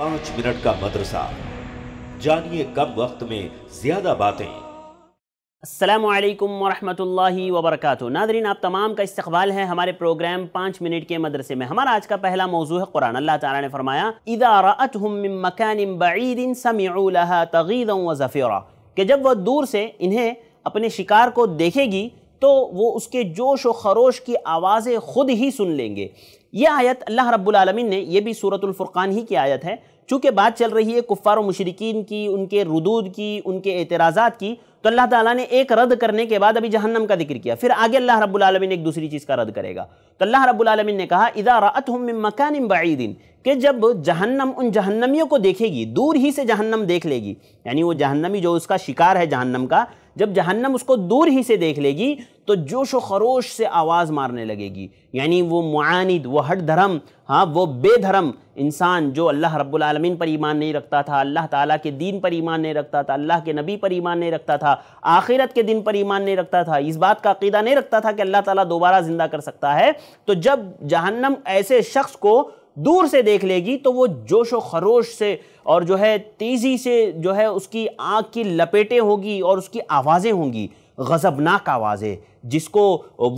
पांच मिनट का मदरसा जानिए कम वक्त में ज्यादा बातें असलम वरहमल वबरक नादरीन आप तमाम का इस्तबाल है हमारे प्रोग्राम पाँच मिनट के मदरसे में हमारा आज का पहला मौजू है कुरान अल्लाह ताला ने फरमाया इदारात मकान बीदिन समीहा तगीद व ज़फ़ीरा कि जब वह दूर से इन्हें अपने शिकार को देखेगी तो वो उसके जोश व खरोश की आवाज़ें खुद ही सुन लेंगे यह आयत अल्लाह रब्बुल रबालमीन ने यह भी सूरतुल फुरकान ही की आयत है चूँकि बात चल रही है कुफ़ार मशरकिन की उनके रदूद की उनके एतराज़ात की तो अल्लाह ताला ने एक रद्द करने के बाद अभी जहन्नम का जिक्र किया फिर आगे अल्लाह रब्बुल आलमीन एक दूसरी चीज़ का रद्द करेगा तो अल्लाह रब्बुल आलमीन ने कहा इदा रत मकान बाईदीन कि जब जहन्नम उन जहन्नमियों को देखेगी दूर ही से जहन्नम देख लेगी यानी वो जहन्नमी जो उसका शिकार है जहन्नम का जब जहन्नम उसको दूर ही से देख लेगी तो जोश व खरोश से आवाज़ मारने लगेगी यानी वो मुआनद वो हट धर्म हाँ वो बेधर्म इंसान जो अल्लाह रब्बुल पर ईमान नहीं रखता था अल्लाह ताला के दीन पर ईमान नहीं रखता था अल्लाह के नबी पर ईमान नहीं रखता था आखिरत के दिन पर ईमान नहीं रखता था इस बात का अकीदा नहीं रखता था कि अल्लाह ताला दोबारा ज़िंदा कर सकता है तो जब जहन्नम ऐसे शख्स को दूर से देख लेगी तो वो जोश व खरोश से और जो है तेज़ी से जो है उसकी आँख की लपेटें होगी और उसकी आवाज़ें होंगी गज़बनाक आवाज़ें जिसको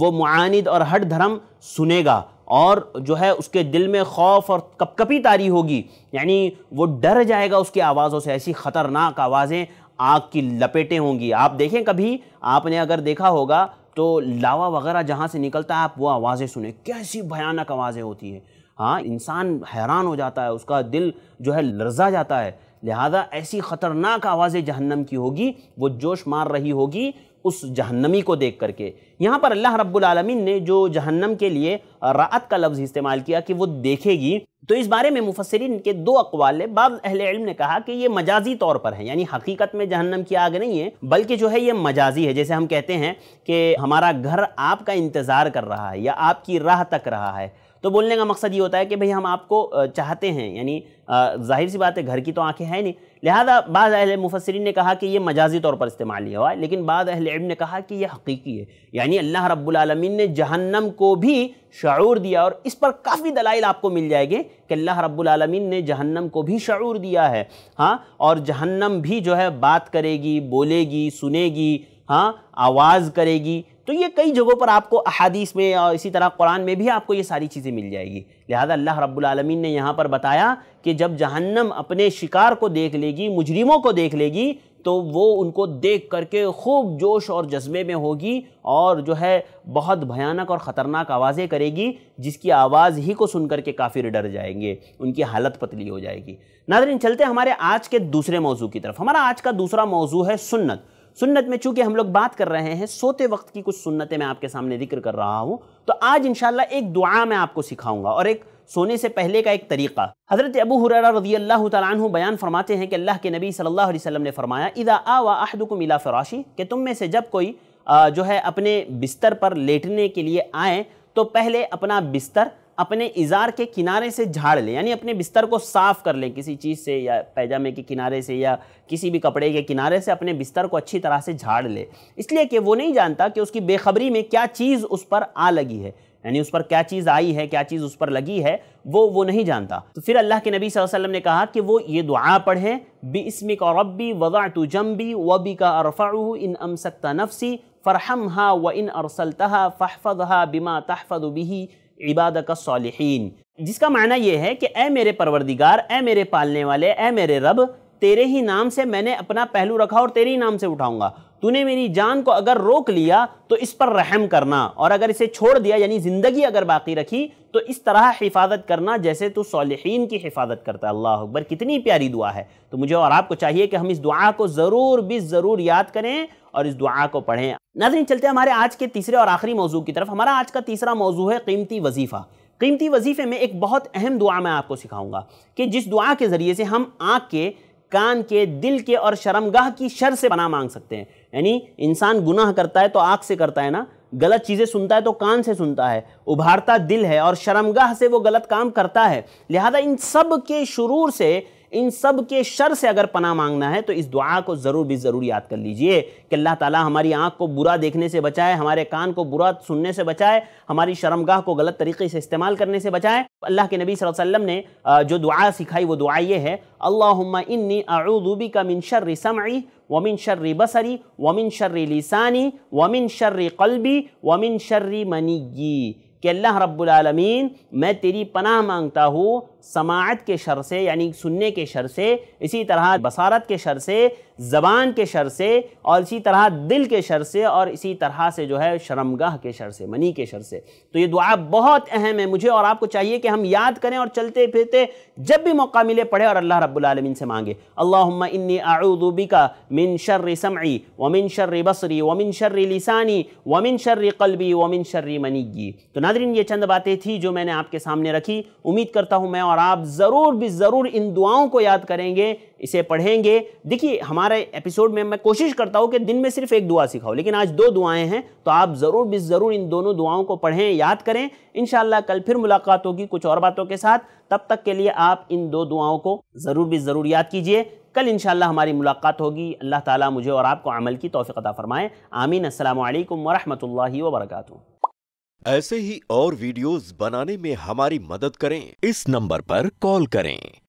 वो मानद और हट धर्म सुनेगा और जो है उसके दिल में खौफ और कपकपी तारी होगी यानी वो डर जाएगा उसकी आवाज़ों से ऐसी ख़तरनाक आवाज़ें आग की लपेटें होंगी आप देखें कभी आपने अगर देखा होगा तो लावा वगैरह जहाँ से निकलता है आप वो आवाज़ें सुने कैसी भयानक आवाज़ें होती हैं हाँ इंसान हैरान हो जाता है उसका दिल जो है लर्जा जाता है लिहाजा ऐसी ख़तरनाक आवाज़ें जहन्नम की होगी वो जोश मार रही होगी उस जहन्नमी को देख करके यहाँ पर अल्लाह रब्बुल ने जो जहन्नम के लिए रात का लफ्ज़ इस्तेमाल किया कि वो देखेगी तो इस बारे में मुफसरिन के दो अकवाल है बाद अहले इल्म ने कहा कि ये मजाजी तौर पर है यानी हकीकत में जहन्नम की आग नहीं है बल्कि जो है ये मजाजी है जैसे हम कहते हैं कि हमारा घर आपका इंतज़ार कर रहा है या आपकी राह तक रहा है तो बोलने का मकसद ये होता है कि भाई हम आपको चाहते हैं यानी जाहिर सी बात है घर की तो आंखें हैं नहीं लिहाजा बाद अहल मुफसरीन ने कहा कि ये मजाजी तौर पर इस्तेमाल हुआ है लेकिन बाद अहल इल्म ने कहा कि यह हकीकी है यानी अल्लाह रब्लमिन ने जहन्नम को भी शूर दिया और इस पर काफ़ी दलाइल आपको मिल जाएंगे कि अल्लाह रब्लमिन ने जहन्नम को भी शूर दिया है हाँ और जहन्नम भी जो है बात करेगी बोलेगी सुनेगी हाँ आवाज़ करेगी तो ये कई जगहों पर आपको अहादीस में और इसी तरह कुरान में भी आपको ये सारी चीज़ें मिल जाएगी लिहाजा अल्लाह रब्बुलमीन ने यहाँ पर बताया कि जब जहन्नम अपने शिकार को देख लेगी मुजरिमों को देख लेगी तो वो उनको देख करके खूब जोश और जज्बे में होगी और जो है बहुत भयानक और ख़तरनाक आवाज़ें करेगी जिसकी आवाज़ ही को सुन करके काफ़ी डर जाएंगे उनकी हालत पतली हो जाएगी नादरीन चलते हमारे आज के दूसरे मौजू की तरफ हमारा आज का दूसरा मौजू है सुन्नत सुन्नत में चूंकि हम लोग बात कर रहे हैं सोते वक्त की कुछ सुन्नतें मैं आपके सामने जिक्र कर रहा हूँ तो आज इनशाला एक दुआ मैं आपको सिखाऊंगा और एक सोने से पहले का एक तरीका हज़रत अबू हुररा रजी अल्लाह तु बयान फरमाते हैं कि अल्लाह के नबी सल्लल्लाहु अलैहि वसल्लम ने फरमाया इदा आ को मिला फराशी कि तुम में से जब कोई जो है अपने बिस्तर पर लेटने के लिए आए तो पहले अपना बिस्तर अपने इजार के किनारे से झाड़ लें यानी अपने बिस्तर को साफ कर लें किसी चीज़ से या पैजामे के किनारे से या किसी भी कपड़े के किनारे से अपने बिस्तर को अच्छी तरह से झाड़ लें इसलिए कि वो नहीं जानता कि उसकी बेखबरी में क्या चीज़ उस पर आ लगी है यानी उस पर क्या चीज़ आई है क्या चीज़ उस पर लगी है वो वो नहीं जानता तो फिर अल्लाह के नबी वसल्लम ने कहा कि वो ये दुआ पढ़े इसमिक और रब्बी वज़ा तो जम्बी बी का अरफ़ा इन अम सकता नफसी फ़रहम हा व इन अरसलतहा हा बिमा तहफ़ बिही इबाद का सालहीन जिसका मायना यह है कि ए मेरे परवरदिगार ए मेरे पालने वाले ए मेरे रब तेरे ही नाम से मैंने अपना पहलू रखा और तेरे ही नाम से उठाऊंगा तूने मेरी जान को अगर रोक लिया तो इस पर रहम करना और अगर इसे छोड़ दिया यानी ज़िंदगी अगर बाकी रखी तो इस तरह हिफाजत करना जैसे तू सालहीन की हिफाजत करता है अल्लाह अकबर कितनी प्यारी दुआ है तो मुझे और आपको चाहिए कि हम इस दुआ को ज़रूर भी ज़रूर याद करें और इस दुआ को पढ़ें नाजरीन चलते हमारे आज के तीसरे और आखिरी मौजू की तरफ हमारा आज का तीसरा मौजू है कीमती वजीफ़ा कीमती वजीफ़े में एक बहुत अहम दुआ मैं आपको सिखाऊंगा कि जिस दुआ के ज़रिए से हम आँख के कान के दिल के और शर्मगाह की शर से पना मांग सकते हैं यानी इंसान गुनाह करता है तो आँख से करता है ना गलत चीज़ें सुनता है तो कान से सुनता है उभारता दिल है और शर्मगाह से वो गलत काम करता है लिहाजा इन सब के शुरू से इन सब के शर से अगर पना मांगना है तो इस दुआ को ज़रूर भी ज़रूर याद कर लीजिए कि अल्लाह ताला हमारी आँख को बुरा देखने से बचाए हमारे कान को बुरा सुनने से बचाए हमारी शर्मगाह को गलत तरीके से इस्तेमाल करने से बचाए अल्लाह के नबी वसल्लम ने जो दुआ सिखाई वो दुआ ये है अल्लाहुम्मा इन्नी का मिन शर्र समई वमिन शर्र बसरी वमिन शर्र लिसानी वमिन शर्र कल्बी वमिन शर्र मनीगी कि अल्लाह रब्बुलमीन मैं तेरी पनाह मांगता हूँ समात के शर से यानी सुनने के शर से इसी तरह बसारत के शर से ज़बान के शर से और इसी तरह दिल के शर से और इसी तरह से जो है शर्मगाह के शर से मनी के शर से तो ये दुआ बहुत अहम है मुझे और आपको चाहिए कि हम याद करें और चलते फिरते जब भी मौका मिले पढ़े और अल्लाह रब्लमिन से मांगे अल्लाह इन्नी आऊदूबी का मिन शर्र समी वमिन शर्र बसरी वमिन शर्र लिसानी वमिन शर्र कलबी वमिन शर्र मनीगी तो नादरीन ये चंद बातें थी जो मैंने आपके सामने रखी उम्मीद करता हूँ मैं और आप ज़रूर भी ज़रूर इन दुआओं को याद करेंगे इसे पढ़ेंगे देखिए हमारे एपिसोड में मैं कोशिश करता हूँ कि दिन में सिर्फ एक दुआ सिखाऊँ लेकिन आज दो दुआएं हैं तो आप ज़रूर भी ज़रूर इन दोनों दुआओं को पढ़ें याद करें इन कल फिर मुलाकात होगी कुछ और बातों के साथ तब तक के लिए आप इन दो दुआओं को ज़रूर भी ज़रूर याद कीजिए कल इन हमारी मुलाकात होगी अल्लाह ताली मुझे और आपको अमल की तोफ़ी फ़रमाएँ आमीन असल वरहमल वर्क ऐसे ही और वीडियोस बनाने में हमारी मदद करें इस नंबर पर कॉल करें